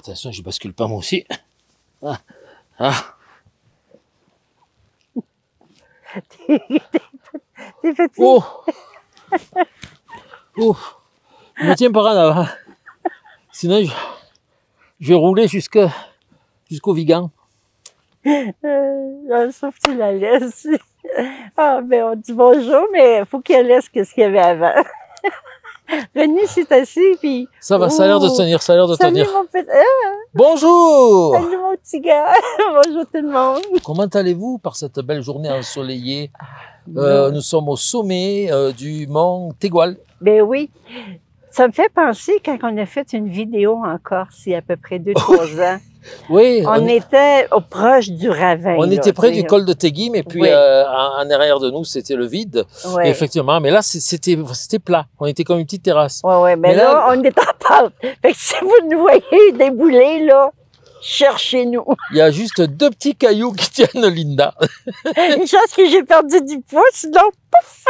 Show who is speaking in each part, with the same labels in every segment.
Speaker 1: attention, je bascule pas moi aussi. Ah, ah.
Speaker 2: T'es
Speaker 1: petit. Oh. oh. Je me tiens pas là. Sinon, je, vais rouler jusqu'au Vigan.
Speaker 2: Euh, euh, sauf que tu la laisse. Ah, ben on dit bonjour, mais faut il faut qu'elle laisse ce qu'il y avait avant. René c'est assis, puis... Ça va, ça a l'air de oh. tenir, ça a l'air de tenir. Mon ah.
Speaker 1: Bonjour! Salut mon petit gars! Bonjour tout le monde! Comment allez-vous par cette belle journée ensoleillée? Ah, euh, nous sommes au sommet euh, du mont Tégual. Ben oui. Ça me fait penser quand on a
Speaker 2: fait une vidéo en Corse il y a à peu près deux, trois ans. Oui. On, était au proche du ravin. On était près du col de Teguim et puis euh,
Speaker 1: en, arrière de nous, c'était le vide. Effectivement, mais là, c'était plat. On était comme une petite terrasse. mais, là,
Speaker 2: on est en pente.
Speaker 1: si vous nous voyez débouler, là, cherchez-nous. Il y a juste deux petits cailloux qui tiennent Linda. Une chose que j'ai perdu du poids, sinon, pouf!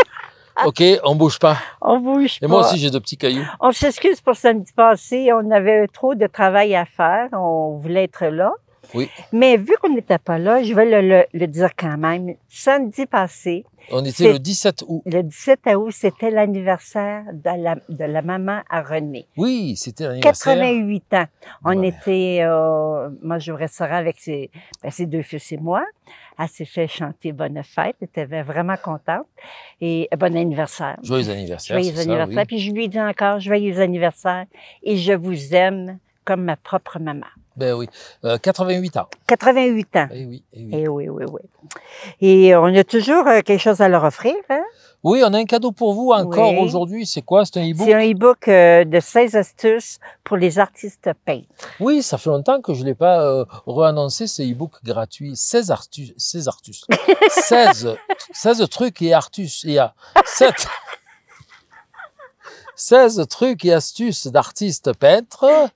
Speaker 1: Ah. OK, on bouge pas. On bouge Et pas. Et moi aussi, j'ai de petits cailloux.
Speaker 2: On s'excuse pour samedi passé. On avait trop de travail à faire. On voulait être là. Oui. Mais vu qu'on n'était pas là, je vais le, dire quand même. Samedi passé. On était le 17 août. Le 17 août, c'était l'anniversaire de la, maman à René.
Speaker 1: Oui, c'était l'anniversaire. 88
Speaker 2: ans. On était, euh, moi, je avec ses, ben, deux fils et moi. Elle s'est fait chanter Bonne fête. Elle était vraiment contente. Et euh, bon anniversaire. Joyeux anniversaire. Joyeux anniversaire. Puis je lui dis encore, joyeux anniversaire. Et je vous aime comme ma propre maman. Ben oui. 88 euh, ans. 88 ans. Et eh oui, eh oui. Et eh oui, oui, oui. Et on a toujours euh, quelque chose à leur offrir. Hein? Oui,
Speaker 1: on a un cadeau pour vous encore aujourd'hui. C'est quoi? C'est un e-book? C'est un euh, de 16 astuces pour les artistes peintres. Oui, ça fait longtemps que je ne l'ai pas réannoncé, re-annoncé, ce e-book gratuit. 16 artus, 16 artus. 16, trucs et artus. Il y a 16 trucs et astuces d'artistes peintres.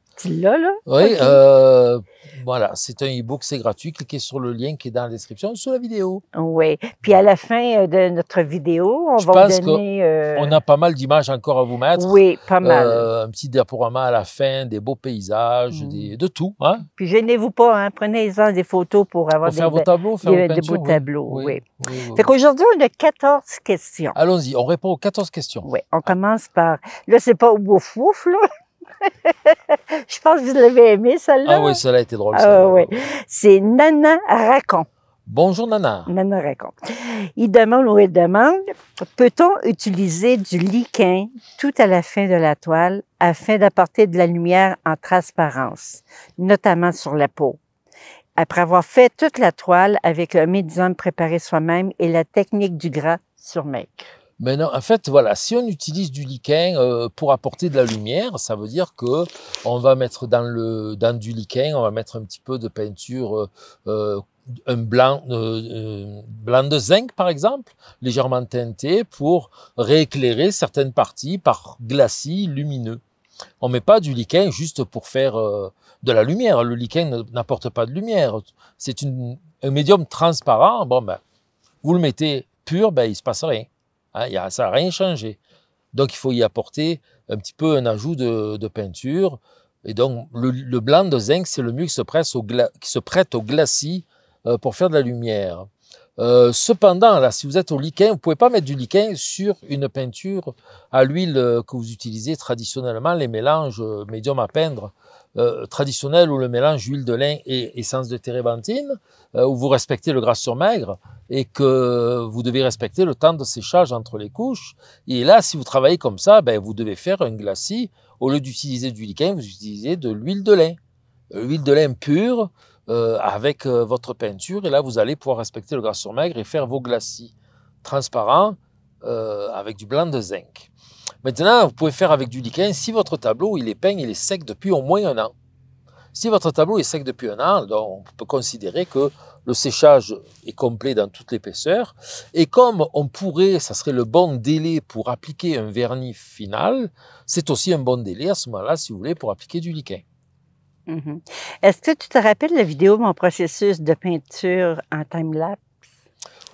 Speaker 1: Oui, euh, voilà, c'est un e-book, c'est gratuit. Cliquez sur le lien qui est dans la description sous la vidéo.
Speaker 2: Oui, puis à la fin euh, de notre vidéo, on va vous donner...
Speaker 1: Euh, on a pas mal d'images encore à vous mettre. Oui, pas mal. un petit diaporama à la fin, des beaux paysages, mm. de tout. Hein? Puis gênez-vous pas, hein? prenez-en des photos pour
Speaker 2: avoir des, faire vos tableaux, faire des, beaux tableaux.
Speaker 1: Oui. Fait
Speaker 2: qu'aujourd'hui, on a 14 questions. Allons-y, on répond aux 14 questions. Oui, on commence par... Là, c'est pas beau ouf, là. je pense que vous l'avez aimé, celle-là. Ah oui, celle-là a été drôle. Ah C'est Nana Racon. Bonjour Nana. Nana Racon. Il demande ou il demande, peut-on utiliser du liquin tout à la fin de la toile afin d'apporter de la lumière en transparence, notamment sur la peau? Après avoir fait toute la toile avec un médium préparé soi-même et la technique du gras sur maigre.
Speaker 1: Mais ben non, en fait, voilà, si on utilise du liquin euh, pour apporter de la lumière, ça veut dire que on va mettre dans, le, dans du lichen, on va mettre un petit peu de peinture euh, euh, un blanc, blanc de zinc par exemple, légèrement teinté pour rééclairer certaines parties par glacis lumineux. On met pas du lichen juste pour faire de la lumière. Le lichen n'apporte pas de lumière. C'est un médium transparent. Bon, ben, vous le mettez pur, ben, il se passe rien. Hein, ça n'a rien changé. Donc il faut y apporter un petit peu un ajout de, peinture. Et donc le, blanc de zinc, c'est le mieux qui se, prête au glacis euh, pour faire de la lumière. Euh, cependant, là, si vous êtes au liquin, vous ne pouvez pas mettre du liquin sur une peinture à l'huile euh, que vous utilisez traditionnellement, les mélanges médiums à peindre. Euh, traditionnel où le mélange huile de lin et essence de térébenthine, euh, où vous respectez le gras sur maigre et que vous devez respecter le temps de séchage entre les couches. Et là, si vous travaillez comme ça, ben, vous devez faire un glacis. Au lieu d'utiliser du liquin, vous utilisez de l'huile de lin. L'huile euh, de lin pure avec votre peinture. Et là, vous allez pouvoir respecter le gras sur maigre et faire vos glacis transparents avec du blanc de zinc. Maintenant, vous pouvez faire avec du liquin si votre tableau, il est peint, il est sec depuis au moins un an. Si votre tableau est sec depuis un an, on peut considérer que le séchage est complet dans toute l'épaisseur. Et comme on pourrait, ça serait le bon délai pour appliquer un vernis final, c'est aussi un bon délai à ce moment-là, si vous voulez, pour appliquer du liquin.
Speaker 2: Mm-hmm. Est-ce que tu te rappelles la vidéo Mon processus de peinture en time-lapse?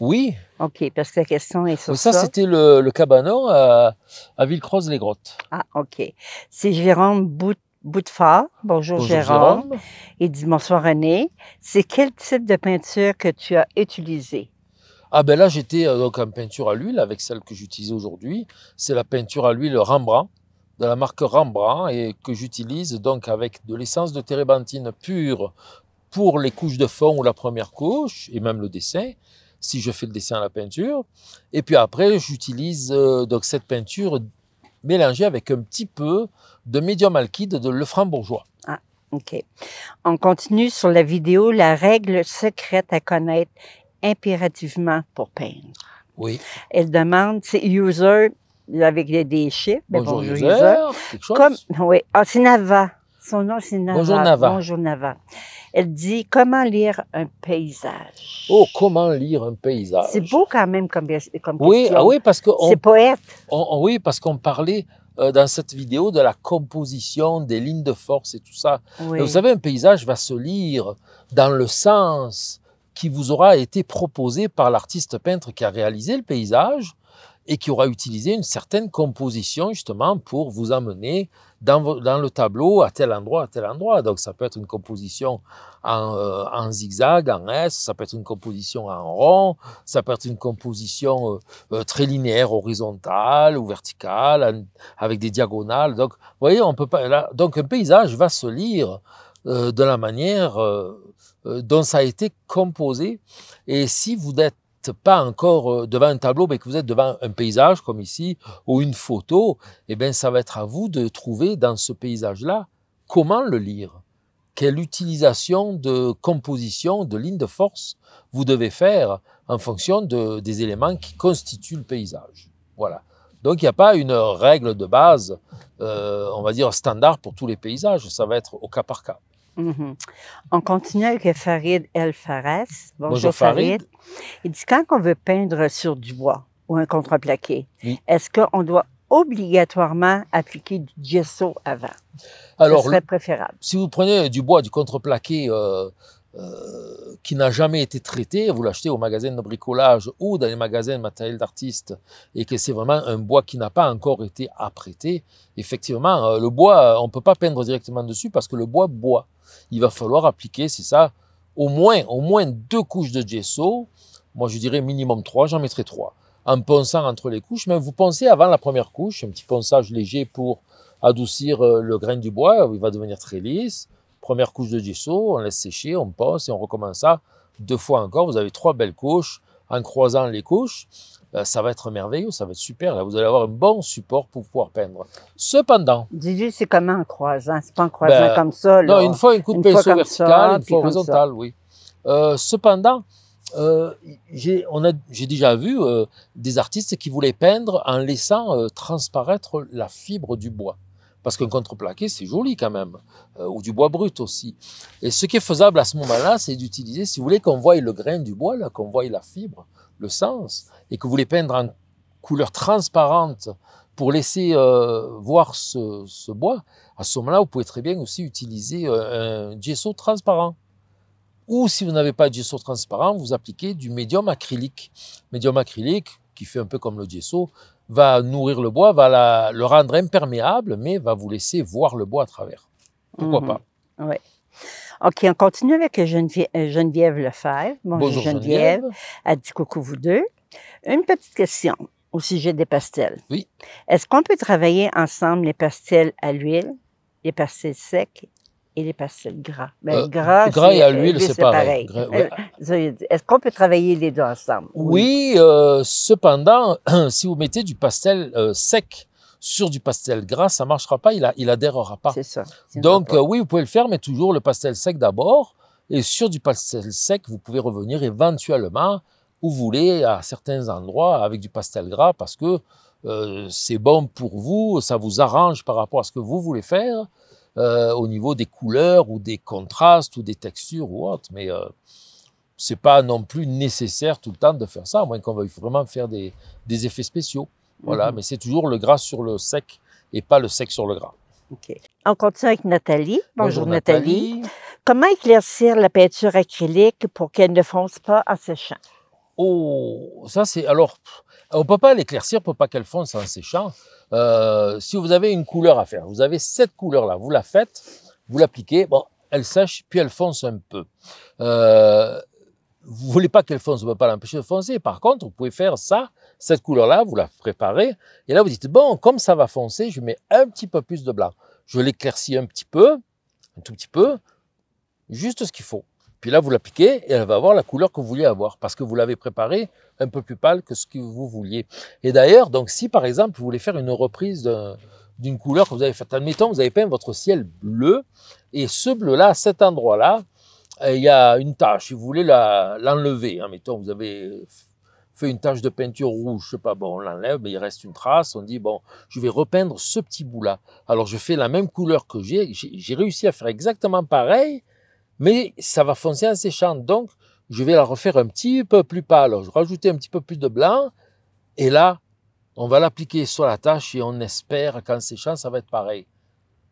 Speaker 2: Oui. OK, parce que la question est sur ça. Ça, c'était
Speaker 1: le, le, cabanon à, à Villecroze-les-Grottes. Ah,
Speaker 2: OK. C'est Jérôme Bout Boutefort. Bonjour, Bonjour Jérôme. Jérôme. Il dit Bonsoir René. C'est quel type de
Speaker 1: peinture que tu as utilisé? Ah ben là, j'étais euh, donc en peinture à l'huile avec celle que j'utilise aujourd'hui. C'est la peinture à l'huile Rembrandt, de la marque Rembrandt, et que j'utilise donc avec de l'essence de térébenthine pure pour les couches de fond ou la première couche, et même le dessin si je fais le dessin à la peinture. Et puis après, j'utilise euh, donc cette peinture mélangée avec un petit peu de médium alkyde de Lefranc-Bourgeois. Ah, OK.
Speaker 2: On continue sur la vidéo La règle secrète à connaître impérativement pour peindre. Oui. Elle demande, c'est user avec des, déchets. Bonjour, user. Quelque chose. Comme, oui, ah, Nava. Son nom, c'est Nava. Bonjour Nava. Bonjour Nava. Elle dit Comment lire un paysage
Speaker 1: Oh, comment lire un paysage C'est
Speaker 2: beau quand même comme, comme oui, ah oui, parce que. C'est
Speaker 1: poète. oui, parce qu'on parlait euh, dans cette vidéo de la composition des lignes de force et tout ça. vous savez, un paysage va se lire dans le sens qui vous aura été proposé par l'artiste peintre qui a réalisé le paysage et qui aura utilisé une certaine composition justement pour vous amener dans, le tableau à tel endroit, à tel endroit. Donc ça peut être une composition en, euh, zigzag, en S, ça peut être une composition en rond, ça peut être une composition euh, euh, très linéaire, horizontale ou verticale, avec des diagonales. Donc vous voyez, on peut pas, là, donc un paysage va se lire de la manière dont ça a été composé. Et si vous êtes pas encore euh, devant un tableau, mais que vous êtes devant un paysage comme ici, ou une photo, eh bien ça va être à vous de trouver dans ce paysage-là comment le lire, quelle utilisation de composition, de ligne de force vous devez faire en fonction de, des éléments qui constituent le paysage. Voilà. Donc il n'y a pas une règle de base, euh, on va dire standard pour tous les paysages, ça va être au cas par cas.
Speaker 2: Mhm. On continue avec Farid El Farès. Bonjour, Farid. Il dit quand on veut peindre sur du bois ou un contreplaqué, est-ce qu'on doit obligatoirement appliquer du gesso avant Alors, Ce serait préférable.
Speaker 1: Si vous prenez du bois, du contreplaqué, euh, euh, qui n'a jamais été traité, vous l'achetez au magasin de bricolage ou dans les magasins de matériel d'artiste, et que c'est vraiment un bois qui n'a pas encore été apprêté, effectivement, euh, le bois, euh, on ne peut pas peindre directement dessus parce que le bois boit. Il va falloir appliquer, c'est ça, au moins, au moins deux couches de gesso. Moi, je dirais minimum trois, j'en mettrai trois. En ponçant entre les couches, Mais vous poncez avant la première couche, un petit ponçage léger pour adoucir le grain du bois, il va devenir très lisse Première couche de gesso, on laisse sécher, on pense et on recommence ça deux fois encore. Vous avez trois belles couches. En croisant les couches, euh, ça va être merveilleux, ça va être super. Là, vous allez avoir un bon support pour pouvoir peindre. Cependant...
Speaker 2: Didier, c'est comme un croisant c'est pas un croisant ben, comme ça. Non, une fois un coup de pinceau vertical, une fois horizontal,
Speaker 1: oui. Euh, cependant, euh, j'ai déjà vu des artistes qui voulaient peindre en laissant transparaître la fibre du bois. Parce qu'un contreplaqué, c'est joli quand même, euh, ou du bois brut aussi. Et ce qui est faisable à ce moment-là, c'est d'utiliser, si vous voulez, qu'on voie le grain du bois, qu'on voie la fibre, le sens, et que vous voulez peindre en couleur transparente pour laisser euh, voir ce, bois. À ce moment-là, vous pouvez très bien aussi utiliser euh, un gesso transparent. Ou si vous n'avez pas de gesso transparent, vous appliquez du médium acrylique. Médium acrylique qui fait un peu comme le gesso, va nourrir le bois, va le rendre imperméable, mais va vous laisser voir le bois à travers. Pourquoi mhm. pas
Speaker 2: Oui. OK, on continue avec euh, Geneviève, Lefebvre. Bonjour, Geneviève. Geneviève. dit coucou vous deux. Une petite question au sujet des pastels. Oui. Est-ce qu'on peut travailler ensemble les pastels à l'huile, les pastels secs les pastels gras. Mais ben, euh, gras, et euh, à l'huile, c'est pareil. Euh, est-ce qu'on peut travailler les deux ensemble? Oui,
Speaker 1: cependant, si vous mettez du pastel sec sur du pastel gras, ça ne marchera pas, il, il adhérera pas. C'est ça. Donc, oui, vous pouvez le faire, mais toujours le pastel sec d'abord. Et sur du pastel sec, vous pouvez revenir éventuellement où vous voulez à certains endroits avec du pastel gras parce que c'est bon pour vous, ça vous arrange par rapport à ce que vous voulez faire euh, au niveau des couleurs ou des contrastes ou des textures ou autre. Mais euh, ce n'est pas non plus nécessaire tout le temps de faire ça, à moins qu'on veuille vraiment faire des, effets spéciaux. Voilà, mhm. mais c'est toujours le gras sur le sec et pas le sec sur le gras. Ok,
Speaker 2: On continue avec Nathalie.
Speaker 1: Bonjour, Nathalie. Nathalie.
Speaker 2: Comment éclaircir la peinture acrylique pour qu'elle ne fonce pas en séchant?
Speaker 1: Oh, ça c'est alors, on peut pas l'éclaircir pour pas qu'elle fonce en hein, séchant. Euh, si vous avez une couleur à faire, vous avez cette couleur là, vous la faites, vous l'appliquez, bon, elle sèche, puis elle fonce un peu. Euh, vous voulez pas qu'elle fonce, on pouvez pas l'empêcher de foncer. Par contre, vous pouvez faire ça, cette couleur là, vous la préparez, et là vous dites bon, comme ça va foncer, je mets un petit peu plus de blanc. Je l'éclaircis un petit peu, un tout petit peu, juste ce qu'il faut. Puis là, vous l'appliquez et elle va avoir la couleur que vous voulez avoir parce que vous l'avez préparée un peu plus pâle que ce que vous vouliez. Et d'ailleurs, donc si par exemple vous voulez faire une reprise d'une couleur que vous avez faite, admettons, vous avez peint votre ciel bleu et ce bleu-là, à cet endroit-là, euh, il y a une tache. Si vous voulez l'enlever, admettons, hein, vous avez fait une tache de peinture rouge, je sais pas, bon, on l'enlève, mais il reste une trace, on dit, bon, je vais repeindre ce petit bout-là. Alors, je fais la même couleur que j'ai, j'ai réussi à faire exactement pareil, mais ça va foncer en séchant. Donc, je vais la refaire un petit peu plus pâle. Je vais rajouter un petit peu plus de blanc. Et là, on va l'appliquer sur la tâche et on espère qu'en séchant, ça va être pareil.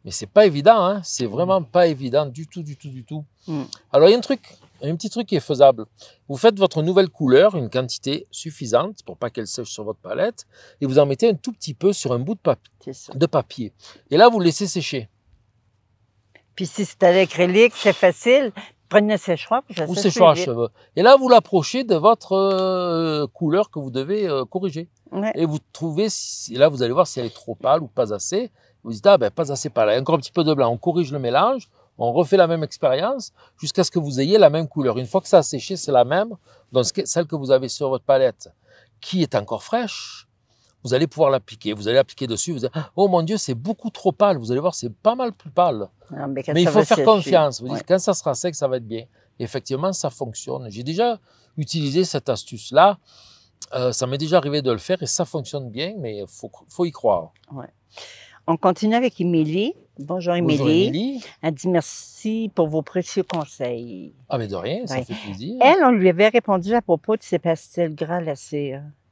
Speaker 1: Mais c'est pas évident, hein c'est vraiment pas évident du tout, du tout, du tout. Hmm. Alors il y a un truc, un petit truc qui est faisable. Vous faites votre nouvelle couleur, une quantité suffisante pour pas qu'elle sèche sur votre palette, et vous en mettez un tout petit peu sur un bout de, papier. Et là, vous laissez sécher. Puis si c'est avec l'acrylique, c'est facile. Prenez un séchoir. Ou séchoir à cheveux. Et là, vous l'approchez de votre euh, couleur que vous devez euh, corriger. Et vous trouvez, là, vous allez voir si elle est trop pâle ou pas assez. Vous dites, ah ben pas assez pâle. Encore un petit peu de blanc. On corrige le mélange. On refait la même expérience jusqu'à ce que vous ayez la même couleur. Une fois que ça a séché, c'est la même, donc celle que vous avez sur votre palette, qui est encore fraîche, vous allez pouvoir l'appliquer, vous allez appliquer dessus, vous allez, oh mon Dieu, c'est beaucoup trop pâle, vous allez voir, c'est pas mal plus pâle. Ah, mais, il faut faire confiance, vous quand ça sera sec, ça va être bien. effectivement, ça fonctionne. J'ai déjà utilisé cette astuce-là, euh, ça m'est déjà arrivé de le faire et ça fonctionne bien, mais il faut, y croire.
Speaker 2: On continue avec Émilie. Bonjour Émilie. Elle dit merci pour vos précieux conseils. Ah mais
Speaker 1: de rien, ça fait plaisir.
Speaker 2: Elle, on lui avait répondu à propos de ses pastilles gras la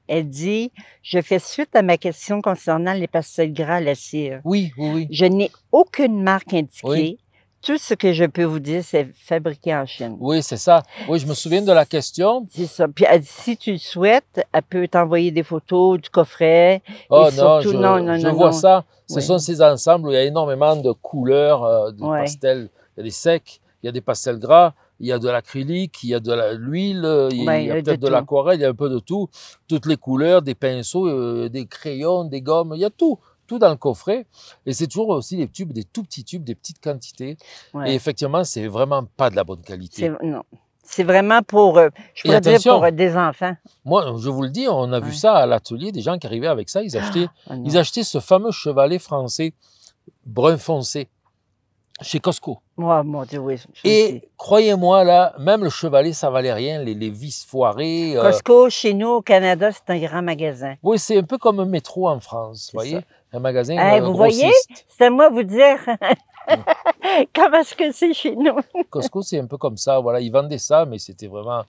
Speaker 2: elle dit, je fais suite à ma question concernant les pastels gras à la cire. Oui, oui, oui. Je n'ai aucune marque indiquée. Tout ce que je peux vous dire, c'est fabriqué en Chine. Oui, c'est ça. Oui, je me souviens de la question. C'est ça. Puis elle dit, si tu le souhaites, elle peut t'envoyer des photos du coffret.
Speaker 1: Oh et non, surtout, je, non, non, je vois ça. Ce sont ces ensembles où il y a énormément de couleurs, des euh, de pastels. Il y a des secs, il y a des pastels gras il y a de l'acrylique, il y a de l'huile, euh, il, y a, peut-être de, l'aquarelle, il y a un peu de tout. Toutes les couleurs, des pinceaux, euh, des crayons, des gommes, il y a tout. Tout dans le coffret. Et c'est toujours aussi des tubes, des tout petits tubes, des petites quantités. Et effectivement, c'est vraiment pas de la bonne qualité. Non. C'est vraiment pour, euh, je pour des enfants. Moi, je vous le dis, on a vu ça à l'atelier, des gens qui arrivaient avec ça, ils ah, achetaient, oh ils achetaient ce fameux chevalet français brun foncé chez Costco. Oh, mon Dieu, oui. Et croyez-moi, là, même le chevalet, ça valait rien, les, vis foirées. Euh, Costco,
Speaker 2: chez nous, au Canada, c'est un grand magasin. Oui, c'est un peu comme un métro en France, eh, euh, vous voyez?
Speaker 1: Un magasin hey, Vous voyez? C'est à moi de vous dire comment est-ce que c'est chez nous. Costco, c'est un peu comme ça, voilà. Ils vendaient ça, mais c'était vraiment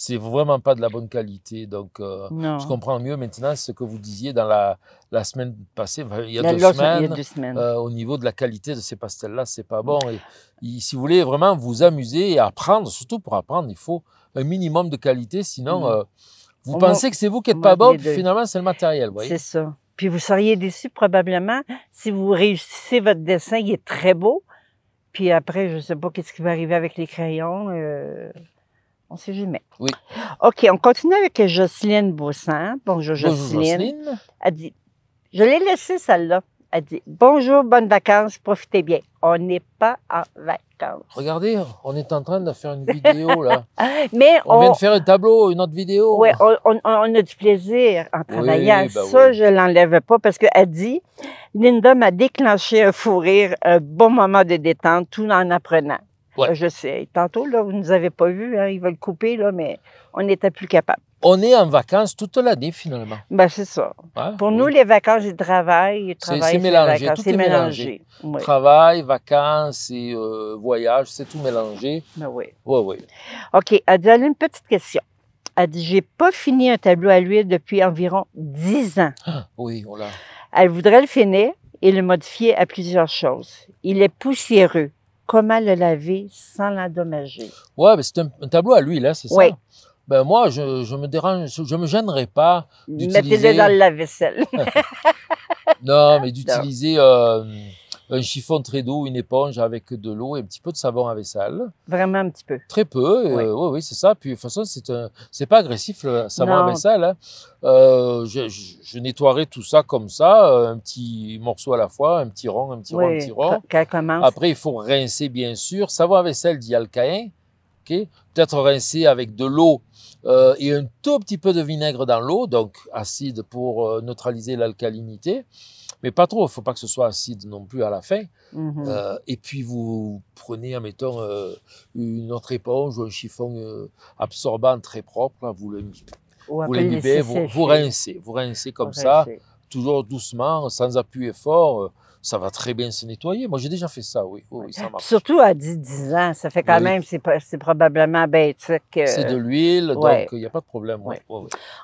Speaker 1: c'est vraiment pas de la bonne qualité. Donc, euh, je comprends mieux maintenant ce que vous disiez dans la, la semaine passée, il y a, deux semaines, euh, au niveau de la qualité de ces pastels-là, c'est pas bon. Mm. Et, si vous voulez vraiment vous amuser et apprendre, surtout pour apprendre, il faut un minimum de qualité, sinon mm. euh, vous pensez que c'est vous qui n'êtes pas bon, puis finalement c'est le matériel. C'est
Speaker 2: ça. Puis vous seriez déçu probablement si vous réussissez votre dessin, il est très beau. Puis après, je ne sais pas qu'est-ce qui va arriver avec les crayons. On ne sait jamais. Oui. OK, on continue avec Jocelyne Beaussin. Bonjour, Jocelyne. Jocelyne. Elle dit, je l'ai laissée, celle-là. Elle dit, bonjour, bonnes vacances, profitez bien. On n'est pas en vacances.
Speaker 1: Regardez, on est en train de faire une vidéo, là. Mais on, vient de faire un tableau, une autre vidéo. Oui, on, a du plaisir en travaillant. Ben Ça,
Speaker 2: je ne l'enlève pas parce qu'elle dit, Linda m'a déclenché un fou rire, un bon moment de détente, tout en apprenant. Euh, je sais. Tantôt, là, vous ne nous avez pas vus, hein, ils veulent couper, là, mais on n'était plus capable.
Speaker 1: On est en vacances
Speaker 2: toute l'année, finalement. Bien, c'est ça. Pour nous, les vacances et le travail, travail c'est mélangé.
Speaker 1: Travail, vacances et euh, c'est tout mélangé. Ben oui. Oui, oui.
Speaker 2: OK. Adèle, une petite question. Elle dit J'ai pas fini un tableau à l'huile depuis environ dix ans. Ah, oui, voilà. Elle voudrait le finir et le modifier à plusieurs choses. Il est poussiéreux comment le laver sans l'endommager.
Speaker 1: Oui, c'est un, tableau à lui, là, hein, c'est ça? Oui. Ben moi, je, me dérange, je me gênerai pas d'utiliser... Mettez-le
Speaker 2: dans le vaisselle
Speaker 1: non, mais d'utiliser euh, un chiffon très doux, une éponge avec de l'eau et un petit peu de savon à vaisselle. Vraiment un petit peu. Très peu. Oui, euh, oui, c'est ça. Puis de toute façon, c'est pas agressif le savon à vaisselle. Hein. Euh, je, je, nettoierai tout ça comme ça, euh, un petit morceau à la fois, un petit rond, un petit rond, un petit rond. Après, il faut rincer bien sûr. Savon à vaisselle dit Okay. Peut-être rincer avec de l'eau et un tout petit peu de vinaigre dans l'eau, donc acide pour neutraliser l'alcalinité mais pas trop. Il faut pas que ce soit acide non plus à la fin. Mhm. Euh, et puis vous prenez, admettons, euh, une autre éponge ou un chiffon euh, absorbant très propre. vous le, vous le vous, rincez, vous rincez comme ça, toujours doucement, sans appui et fort ça va très bien se nettoyer. Moi, j'ai déjà fait ça, oui. oui ça marche. Surtout
Speaker 2: à 10, 10 ans, ça fait quand même, c'est probablement bête euh, que... C'est de l'huile, donc il n'y a pas de problème.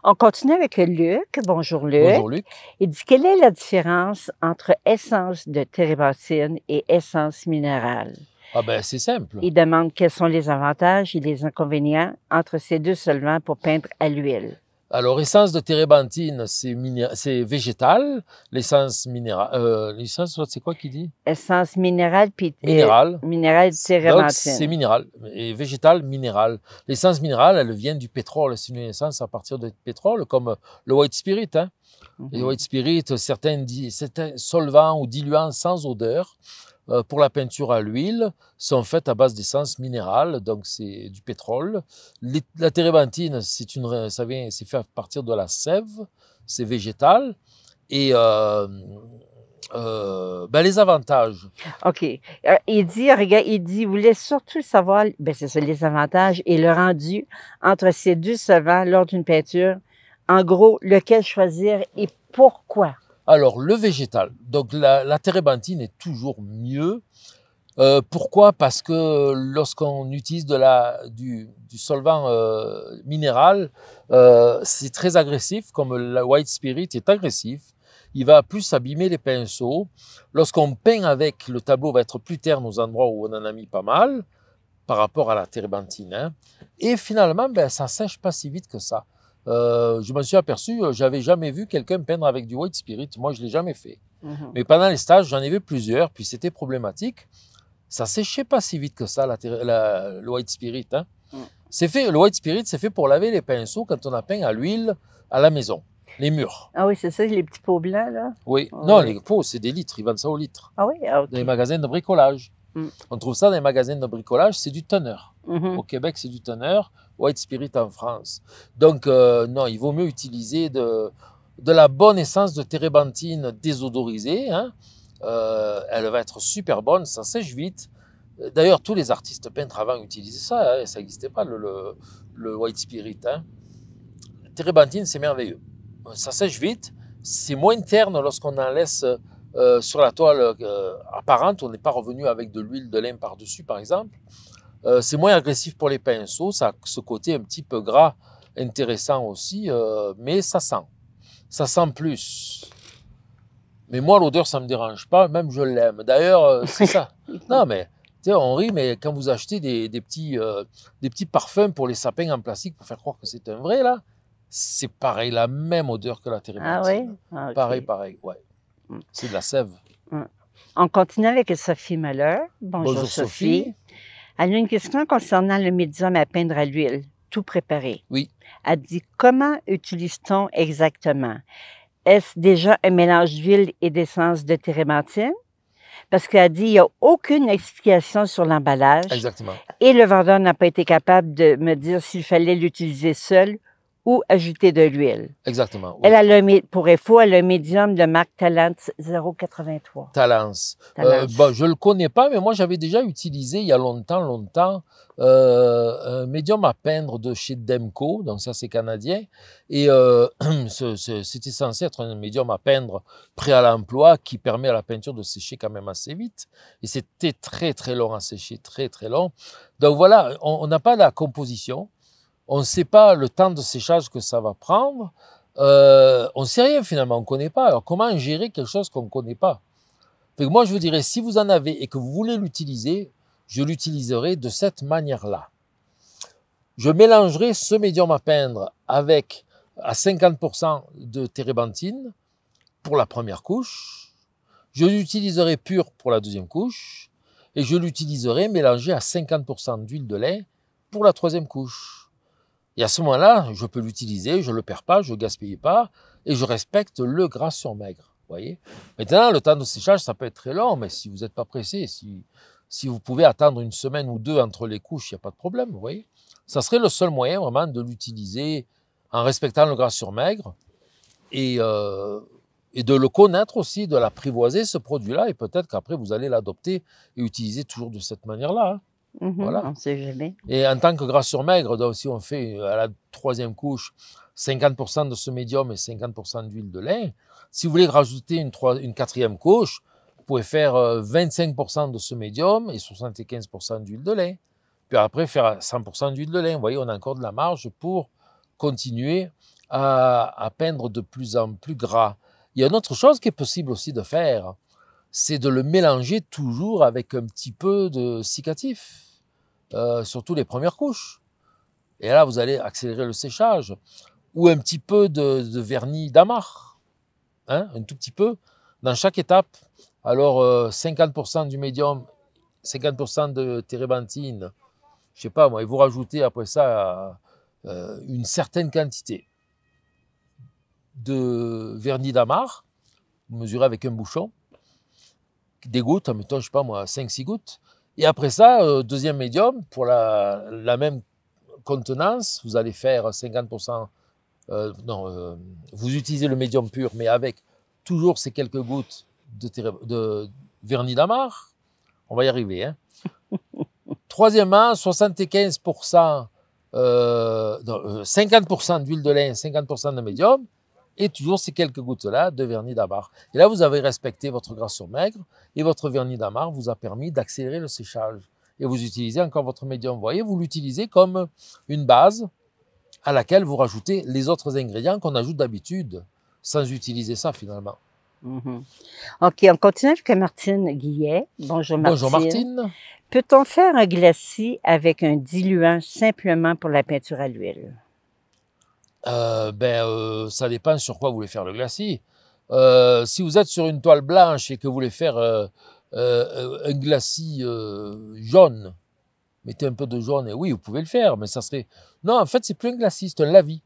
Speaker 2: On continue avec Luc. Bonjour, Luc. Bonjour, Luc. Il dit quelle est la différence entre essence de térébenthine et essence minérale?
Speaker 1: Ah ben, c'est simple. Il
Speaker 2: demande quels sont les avantages et les inconvénients entre ces deux solvants pour peindre à l'huile.
Speaker 1: Alors, essence de térébenthine, c'est végétal. L'essence minérale, euh, l'essence, c'est quoi qui dit
Speaker 2: Essence minérale, puis minérale. c'est
Speaker 1: minéral et végétal, minéral. L'essence minérale, elle vient du pétrole. C'est une essence à partir de pétrole, comme le white spirit. Hein? Mmh le white spirit, certains, un solvant ou diluant sans odeur euh, pour la peinture à l'huile sont faites à base d'essence minérale, donc c'est du pétrole. La térébenthine, c'est une, ça vient, c'est fait à partir de la sève, c'est végétal. Et euh, euh, ben, les avantages. OK.
Speaker 2: il dit, regarde, il dit, voulait surtout savoir, ben c'est ça, les avantages et le rendu entre ces deux savants lors d'une peinture. En gros, lequel choisir et
Speaker 1: pourquoi? Alors, le végétal. Donc, la, la térébenthine est toujours mieux. Euh, pourquoi Parce que lorsqu'on utilise de la, du, solvant euh, minéral, euh, c'est très agressif, comme le White Spirit est agressif. Il va plus abîmer les pinceaux. Lorsqu'on peint avec, le tableau va être plus terne aux endroits où on en a mis pas mal par rapport à la térébenthine. Hein. Et finalement, ben, ça sèche pas si vite que ça. Euh, je m'en suis aperçu, euh, j'avais jamais vu quelqu'un peindre avec du white spirit. Moi, je l'ai jamais fait. Mhm. Mais pendant les stages, j'en ai vu plusieurs, puis c'était problématique. Ça séchait pas si vite que ça, la, le white spirit. Hein. Mm. C'est fait, le white spirit, c'est fait pour laver les pinceaux quand on a peint à l'huile à la maison, les murs. Ah oui, c'est ça, les petits pots blancs, là? Oui. Ah non, les pots, c'est des litres, ils vendent ça au litre. Ah oui? Ah, Dans les magasins de bricolage. Mm. On trouve ça dans les magasins de bricolage, c'est du toner. Au mm-hmm. Québec, c'est du Tanner, White Spirit en France. Donc, euh, non, il vaut mieux utiliser de, la bonne essence de térébenthine désodorisée. Hein. Euh, elle va être super bonne, ça sèche vite. D'ailleurs, tous les artistes peintres avant utilisaient ça, hein, ça n'existait pas, le, White Spirit. Hein. Térébenthine, c'est merveilleux. Ça sèche vite, c'est moins terne lorsqu'on en laisse euh, sur la toile apparente, on n'est pas revenu avec de l'huile de lin par-dessus, par exemple. Euh, c'est moins agressif pour les pinceaux, ça a ce côté un petit peu gras intéressant aussi, euh, mais ça sent. Ça sent plus. Mais moi, l'odeur, ça ne me dérange pas, même je l'aime. D'ailleurs, euh, c'est ça. Non, mais tu on rit, mais quand vous achetez des, petits, des petits parfums pour les sapins en plastique pour faire croire que c'est un vrai, là, c'est pareil, la même odeur que la térébenthine. Ah oui ah, Pareil, pareil, ouais. Mm. C'est de la sève.
Speaker 2: Mm. On continue avec Sophie Malheur. Bonjour, Bonjour Sophie. Elle a une question concernant le médium à peindre à l'huile, tout préparé. Oui. Elle dit comment utilise-t-on exactement? Est-ce déjà un mélange d'huile et d'essence de térébenthine? Parce qu'elle dit, il n'y a aucune explication sur l'emballage. Exactement. Et le vendeur n'a pas été capable de me dire s'il fallait l'utiliser seul ou ajouter de l'huile.
Speaker 1: Exactement. Elle
Speaker 2: a le, pour info, elle a le médium de marque Talence 083.
Speaker 1: Talence. Euh, je ne le connais pas, mais moi, j'avais déjà utilisé il y a longtemps, longtemps, euh, un médium à peindre de chez Demco, donc ça, c'est canadien. Et euh, c'était censé être un médium à peindre prêt à l'emploi qui permet à la peinture de sécher quand même assez vite. Et c'était très, très long à sécher, très, très long. Donc voilà, on n'a pas la composition on ne sait pas le temps de séchage que ça va prendre. Euh, on ne sait rien finalement, on ne connaît pas. Alors comment gérer quelque chose qu'on ne connaît pas Moi je vous dirais, si vous en avez et que vous voulez l'utiliser, je l'utiliserai de cette manière-là. Je mélangerai ce médium à peindre avec à 50% de térébenthine pour la première couche. Je l'utiliserai pur pour la deuxième couche. Et je l'utiliserai mélangé à 50% d'huile de lait pour la troisième couche. Et à ce moment-là, je peux l'utiliser, je ne le perds pas, je ne gaspille pas, et je respecte le gras sur maigre. Voyez Maintenant, le temps de séchage, ça peut être très long, mais si vous n'êtes pas pressé, si, vous pouvez attendre une semaine ou deux entre les couches, il n'y a pas de problème, vous voyez Ça serait le seul moyen vraiment de l'utiliser en respectant le gras sur maigre et, euh, de le connaître aussi, de l'apprivoiser, ce produit-là, et peut-être qu'après, vous allez l'adopter et utiliser toujours de cette manière-là. Hein. Mhm, et en tant que gras sur maigre, donc si on fait euh, à la troisième couche 50% de ce médium et 50% d'huile de lin, si vous voulez rajouter une, quatrième couche, vous pouvez faire 25% euh, de ce médium et 75% d'huile de lin. Puis après, faire 100% d'huile de lin. Vous voyez, on a encore de la marge pour continuer à, à peindre de plus en plus gras. Il y a une autre chose qui est possible aussi de faire, c'est de le mélanger toujours avec un petit peu de cicatif. Euh, surtout les premières couches. Et là, vous allez accélérer le séchage. Ou un petit peu de, vernis d'amarre, hein, un tout petit peu, dans chaque étape. Alors, 50% euh, du médium, 50% de térébenthine, je sais pas moi, et vous rajoutez après ça euh, une certaine quantité de vernis d'amarre, mesurez avec un bouchon, des gouttes, mettons, je sais pas moi, 5-6 gouttes, et après ça, euh, deuxième médium, pour la, même contenance, vous allez faire 50%, euh, non, euh, vous utilisez le médium pur, mais avec toujours ces quelques gouttes de, de vernis d'amarre. On va y arriver. Troisièmement, 75%, 50% d'huile de lin, 50% de médium et toujours ces quelques gouttes-là de vernis d'amarre. Et là, vous avez respecté votre sur maigre et votre vernis d'amarre vous a permis d'accélérer le séchage. Et vous utilisez encore votre médium. Vous voyez, vous l'utilisez comme une base à laquelle vous rajoutez les autres ingrédients qu'on ajoute d'habitude sans utiliser ça finalement.
Speaker 2: Mm-hmm. OK, on continue avec Martine Guillet. Bonjour Martine. Bonjour Martine. Peut-on faire un glacis avec un diluant simplement pour la peinture à l'huile?
Speaker 1: Euh, ben, euh, ça dépend sur quoi vous voulez faire le glacis. Euh, si vous êtes sur une toile blanche et que vous voulez faire un glacis jaune, mettez un peu de jaune et oui, vous pouvez le faire, mais ça serait. Non, en fait, c'est plus un glacis, c'est un lavis.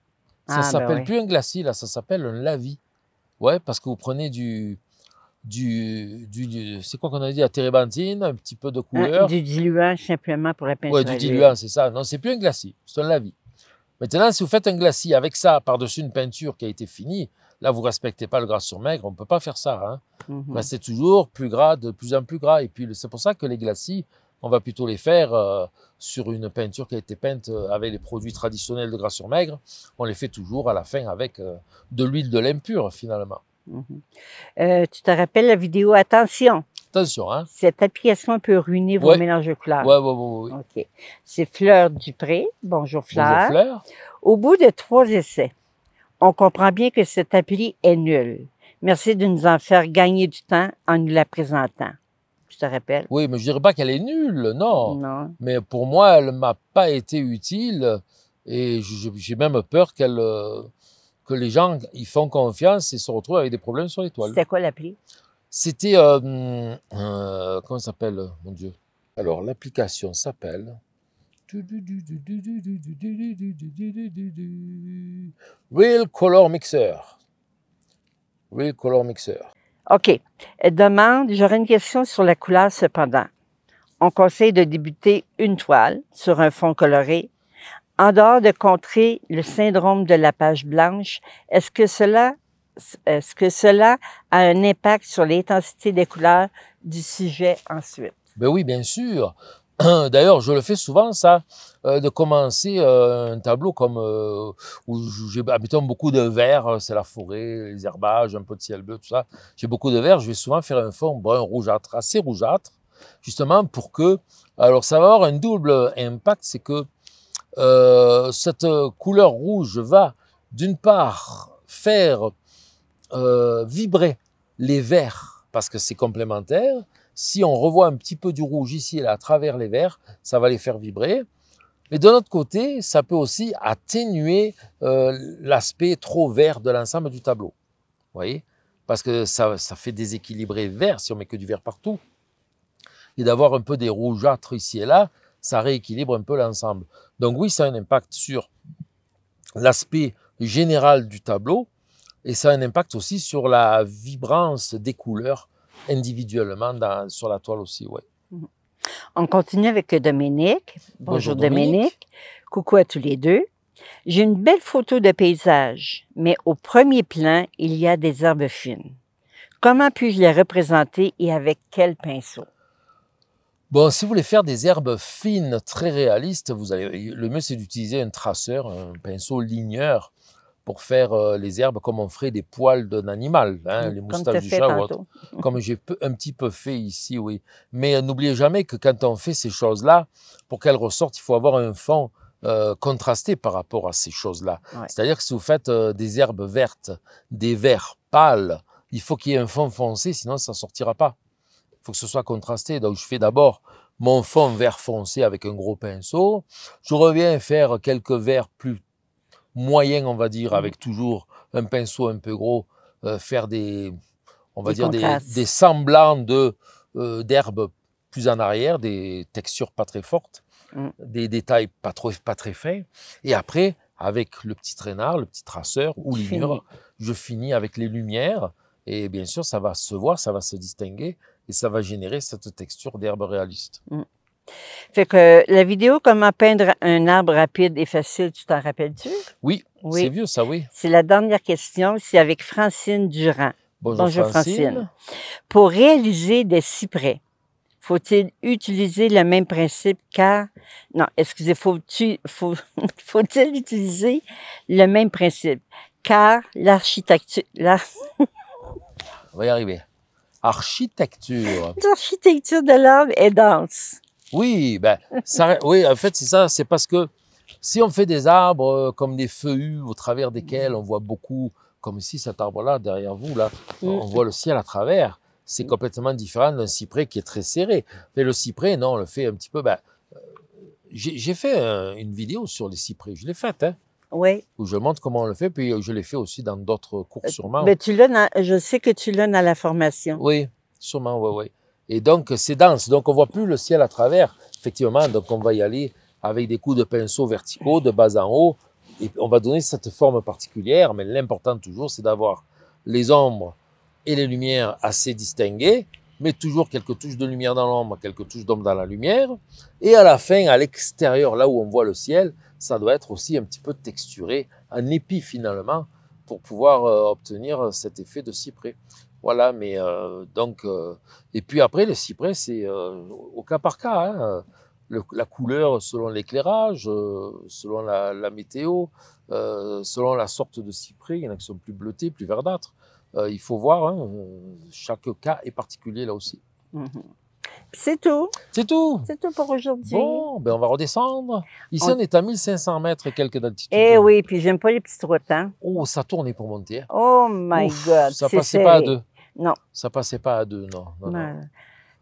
Speaker 1: Ça ah, ben s'appelle plus un glacis, là, ça s'appelle un lavis. Ouais, parce que vous prenez du. Du, du, c'est quoi qu'on a dit La térébenthine, un petit peu de ah, couleur. du
Speaker 2: diluant simplement pour la peinture. Oui, du diluant, c'est
Speaker 1: ça. Non, c'est plus un glacis, c'est un lavis. Maintenant, si vous faites un glacis avec ça par-dessus une peinture qui a été finie, là, vous respectez pas le gras sur maigre, on ne peut pas faire ça. Hein. Mhm. Ben, c'est toujours plus gras, de plus en plus gras. Et puis, c'est pour ça que les glacis, on va plutôt les faire euh, sur une peinture qui a été peinte euh, avec les produits traditionnels de gras sur maigre. On les fait toujours à la fin avec euh, de l'huile de l'impure finalement. Mhm.
Speaker 2: tu te rappelles la vidéo Attention Attention, hein. Cette application peut ruiner vos mélanges de couleurs. OK. C'est Fleur Dupré. Bonjour, Fleur. Bonjour, Fleur. Au bout de trois essais, on comprend bien que cette appli est nulle. Merci de nous en faire gagner du temps en nous la présentant. Je te rappelle.
Speaker 1: Oui, mais je dirais pas qu'elle est nulle, non. Non. Mais pour moi, elle m'a pas été utile et j'ai même peur qu'elle euh, que les gens y font confiance et se retrouvent avec des problèmes sur les toiles. C'est quoi l'appli? C'était, euh, euh, s'appelle, mon Dieu Alors, l'application s'appelle... Real Color Mixer. Real Color Mixer. OK.
Speaker 2: Elle demande, j'aurais une question sur la couleur cependant. On conseille de débuter une toile sur un fond coloré. En dehors de contrer le syndrome de la page blanche, est-ce que cela est-ce que cela a un impact sur l'intensité des couleurs du sujet ensuite?
Speaker 1: Ben oui, bien sûr. D'ailleurs, je le fais souvent, ça, euh, de commencer euh, un tableau comme euh, où j'ai habitant beaucoup de vert. c'est la forêt, les herbages, un peu de ciel bleu, tout ça. J'ai beaucoup de vert. je vais souvent faire un fond brun rougeâtre, assez rougeâtre, justement pour que. Alors, ça va avoir un double impact, c'est que cette couleur rouge va, d'une part, faire euh, vibrer les verts parce que c'est complémentaire. Si on revoit un petit peu du rouge ici et là à travers les verts, ça va les faire vibrer. Mais de notre côté, ça peut aussi atténuer euh, l'aspect trop vert de l'ensemble du tableau. Vous voyez Parce que ça, fait déséquilibrer vert si on met que du vert partout. Et d'avoir un peu des rougeâtres ici et là, ça rééquilibre un peu l'ensemble. Donc oui, ça a un impact sur l'aspect général du tableau, et ça a un impact aussi sur la vibrance des couleurs individuellement dans, sur la toile aussi, ouais.
Speaker 2: Mhm. On continue avec euh, Dominique. Bonjour, Dominique. Dominique. Coucou à tous les deux. J'ai une belle photo de paysage, mais au premier plan, il y a des herbes fines. Comment puis-je les représenter et avec quel pinceau?
Speaker 1: Bon, si vous voulez faire des herbes fines, très réalistes, vous allez, le mieux c'est d'utiliser un traceur, un pinceau ligneur pour faire euh, les herbes comme on ferait des poils d'un animal, hein, mmh, les moustaches du chat ou autre. Comme j'ai un petit peu fait ici, oui. Mais euh, n'oubliez jamais que quand on fait ces choses-là, pour qu'elles ressortent, il faut avoir un fond euh, contrasté par rapport à ces choses-là. C'est-à-dire que si vous faites des herbes vertes, des verts pâles, il faut qu'il y ait un fond foncé, sinon ça ne sortira pas. Il faut que ce soit contrasté. Donc je fais d'abord mon fond vert foncé avec un gros pinceau. Je reviens faire quelques verts plus moyen, on va dire, mmh. avec toujours un pinceau un peu gros, euh, faire des, on va dire, des, semblants de euh, d'herbes plus en arrière, des textures pas très fortes, mmh. des détails pas trop, pas très fins. Et après, avec le petit traînard, le petit traceur ou je finis avec les lumières. Et bien sûr, ça va se voir, ça va se distinguer et ça va générer cette texture d'herbe réaliste. Mmh.
Speaker 2: Fait que la vidéo Comment peindre un arbre rapide et facile, tu t'en rappelles-tu? Oui, oui. c'est vieux ça, oui. C'est la dernière question, c'est avec Francine Durand. Bonjour, Francine. Pour réaliser des cyprès, faut-il utiliser le même principe car... Non, excusez, faut-il faut, utiliser le même principe car l'architecture... La...
Speaker 1: On va y arriver. Architecture.
Speaker 2: L'architecture de l'arbre est dense.
Speaker 1: Oui, ben, oui, en fait, c'est ça. C'est parce que si on fait des arbres euh, comme des feuillus au travers desquels on voit beaucoup, comme ici cet arbre-là derrière vous, là, mm. on voit le ciel à travers. C'est mm. complètement différent d'un cyprès qui est très serré. Mais le cyprès, non, on le fait un petit peu. Ben, euh, j'ai fait une vidéo sur les cyprès. Je l'ai faite. Hein. Oui. Où je montre comment on le fait, puis je l'ai fait aussi dans d'autres cours, euh, sûrement. Mais ben, tu je sais que tu l'as à la formation. Oui, sûrement, oui, oui. Et donc, c'est dense. Donc, on voit plus le ciel à travers. Effectivement, donc on va y aller avec des coups de pinceau verticaux, de bas en haut. Et on va donner cette forme particulière. Mais l'important toujours, c'est d'avoir les ombres et les lumières assez distinguées, mais toujours quelques touches de lumière dans l'ombre, quelques touches d'ombre dans la lumière. Et à la fin, à l'extérieur, là où on voit le ciel, ça doit être aussi un petit peu texturé, un épi finalement, pour pouvoir euh, obtenir cet effet de cyprès. Voilà, mais euh, donc. Euh, et puis après, le cyprès, c'est euh, au cas par cas. Hein, la couleur selon l'éclairage, selon la, météo, selon la sorte de cyprès. Il y en a qui sont plus bleutés, plus verdâtres. il faut voir. Hein, chaque cas est particulier là aussi.
Speaker 2: Mhm. C'est tout. C'est tout.
Speaker 1: C'est tout pour aujourd'hui. Bon, ben on va redescendre. Ici, on, est à 1500 mètres et quelques d'altitude. Eh oui, puis j'aime pas les petites routes. Hein. Oh, ça tournait pour monter.
Speaker 2: Oh my God. Ça passait pas à deux.
Speaker 1: Non. Ça passait pas à deux, non.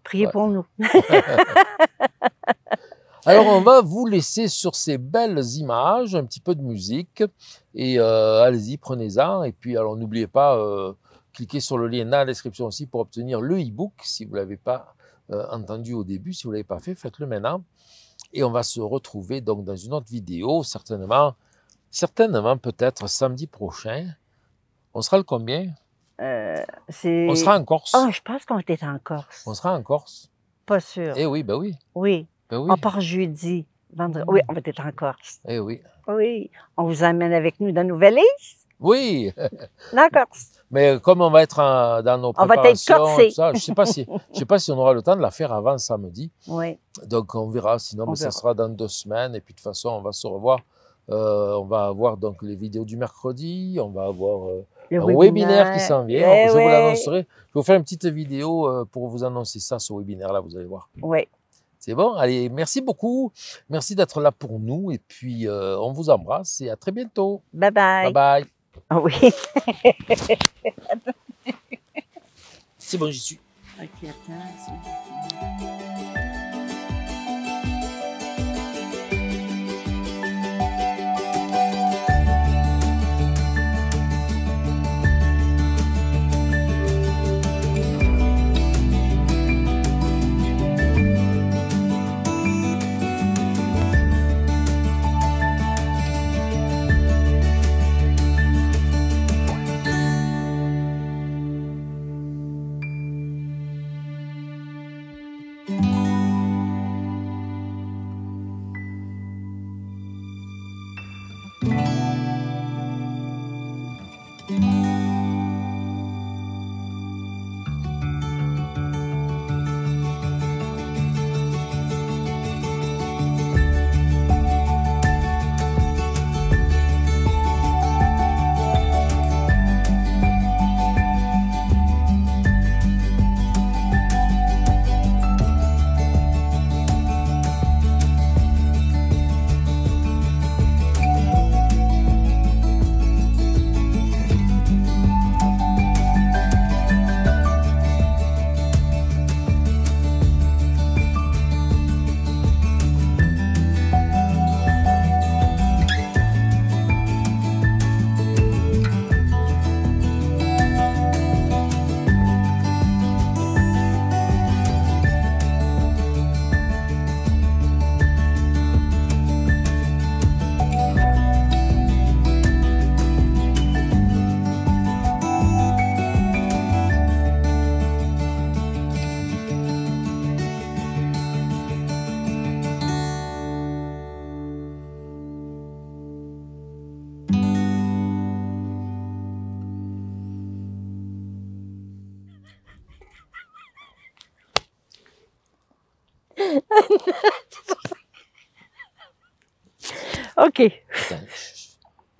Speaker 1: priez pour nous. Alors, on va vous laisser sur ces belles images, un petit peu de musique. Et euh, allez-y, prenez-en. Et puis, alors, n'oubliez pas, euh, cliquez sur le lien dans la description aussi pour obtenir le e-book. Si vous ne l'avez pas euh, entendu au début, si vous ne l'avez pas fait, faites-le maintenant. Et on va se retrouver donc dans une autre vidéo, certainement, certainement peut-être samedi prochain. On sera le combien euh, on sera en Corse. Ah, je
Speaker 2: pense qu'on était en Corse.
Speaker 1: On sera en Corse. Pas sûr. Eh oui, ben oui.
Speaker 2: Oui. Ben oui. On part jeudi, vendredi. Oui, on va être en Corse. Eh oui. Oui. On vous amène avec nous dans Nouvelle-Île. Oui. La Corse.
Speaker 1: Mais euh, comme on va être dans nos préparations, on va ça, je ne sais, pas si, sais pas si on aura le temps de la faire avant samedi. Oui. Donc on verra, sinon ça sera dans deux semaines. Et puis de toute façon, on va se revoir. Euh, on va avoir donc les vidéos du mercredi, on va avoir le webinaire, qui s'en vient. je vous eh l'annoncerai. Je vais vous faire une petite vidéo euh, pour vous annoncer ça, ce webinaire-là, vous allez voir. Oui. C'est bon. Allez, merci beaucoup. Merci d'être là pour nous. Et puis, euh, on vous embrasse et à très bientôt.
Speaker 2: Bye bye. Bye bye.
Speaker 1: Ah oui.
Speaker 2: C'est bon, j'y suis. Ok,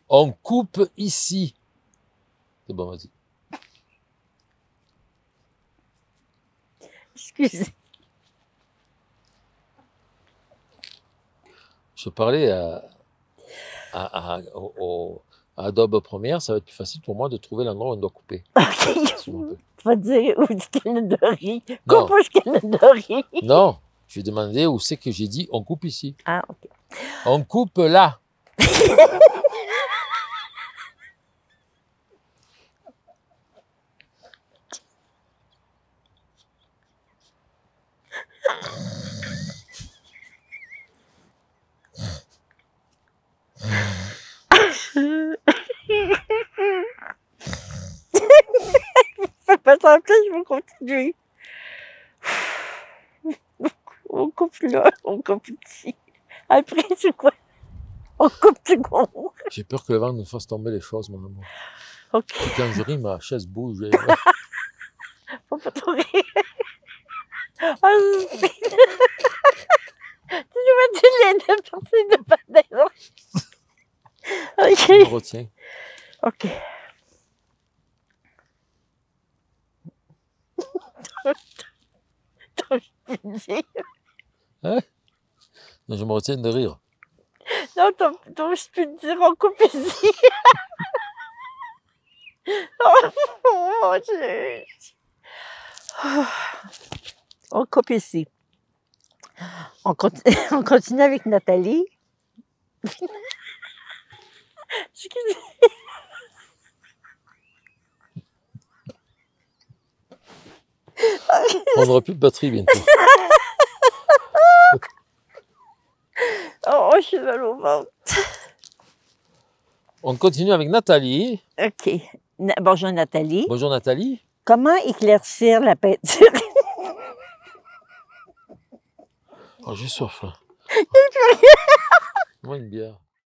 Speaker 1: On coupe ici. C'est bon, vas-y. Excusez. Je parlais à, à, au, Adobe première, ça va être plus facile pour moi de trouver l'endroit où on doit couper. OK. tu
Speaker 2: vas dire où du calendrier. Coupe au
Speaker 1: calendrier. Non, je vais demander où c'est que j'ai dit on coupe ici. Ah, OK. On coupe là pas
Speaker 2: ça. je veux continuer. On coupe là, on coupe ici. Après, c'est quoi? On coupe du
Speaker 1: J'ai peur que le vent nous fasse tomber les choses, mon amour. Ok. quand je ris, ma chaise bouge. Et... Faut pas
Speaker 2: trop rire. Oh, tu tu l'as de personne de pas d'ailleurs.
Speaker 1: Ok. Je me retiens. Ok. T'as je de dire? Hein? Je me retiens de rire.
Speaker 2: Non, je peux te dire en ici. oh mon Dieu. On coupe ici. On, continue, avec Nathalie. on n'aura plus de batterie bientôt. Oh, oh, je mal au
Speaker 1: On continue avec Nathalie. OK. bonjour, Nathalie. Bonjour, Nathalie. Comment
Speaker 2: éclaircir la peinture? oh, j'ai soif.
Speaker 1: Moi, une bière.